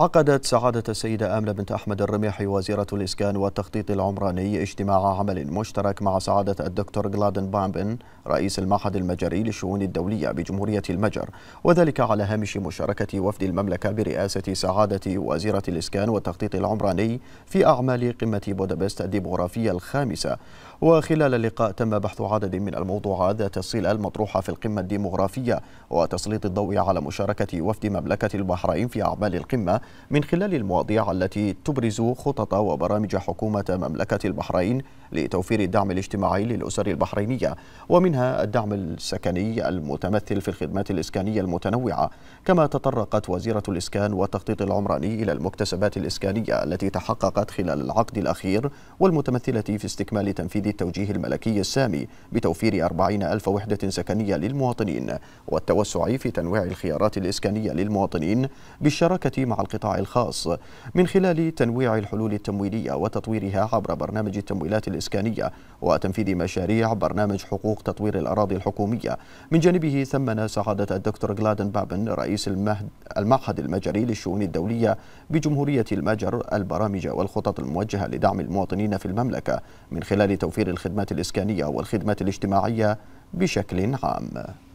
عقدت سعادة السيدة آملة بنت أحمد الرميحي وزيرة الإسكان والتخطيط العمراني اجتماع عمل مشترك مع سعادة الدكتور غلادن بامبن رئيس المعهد المجري للشؤون الدولية بجمهورية المجر وذلك على هامش مشاركة وفد المملكة برئاسة سعادة وزيرة الإسكان والتخطيط العمراني في أعمال قمة بودابست الديمغرافية الخامسة وخلال اللقاء تم بحث عدد من الموضوعات ذات الصلة المطروحة في القمة الديمغرافية وتسليط الضوء على مشاركة وفد مملكة البحرين في أعمال القمة من خلال المواضيع التي تبرز خطط وبرامج حكومة مملكة البحرين لتوفير الدعم الاجتماعي للأسر البحرينية ومنها الدعم السكني المتمثل في الخدمات الإسكانية المتنوعة كما تطرقت وزيرة الإسكان والتخطيط العمراني إلى المكتسبات الإسكانية التي تحققت خلال العقد الأخير والمتمثلة في استكمال تنفيذ التوجيه الملكي السامي بتوفير 40 ألف وحدة سكنية للمواطنين والتوسع في تنويع الخيارات الإسكانية للمواطنين بالشراكة مع القطاع القطاع الخاص من خلال تنويع الحلول التمويلية وتطويرها عبر برنامج التمويلات الإسكانية وتنفيذ مشاريع برنامج حقوق تطوير الأراضي الحكومية من جانبه ثمن سعادة الدكتور غلادن بابن رئيس المعهد المجري للشؤون الدولية بجمهورية المجر البرامج والخطط الموجهة لدعم المواطنين في المملكة من خلال توفير الخدمات الإسكانية والخدمات الاجتماعية بشكل عام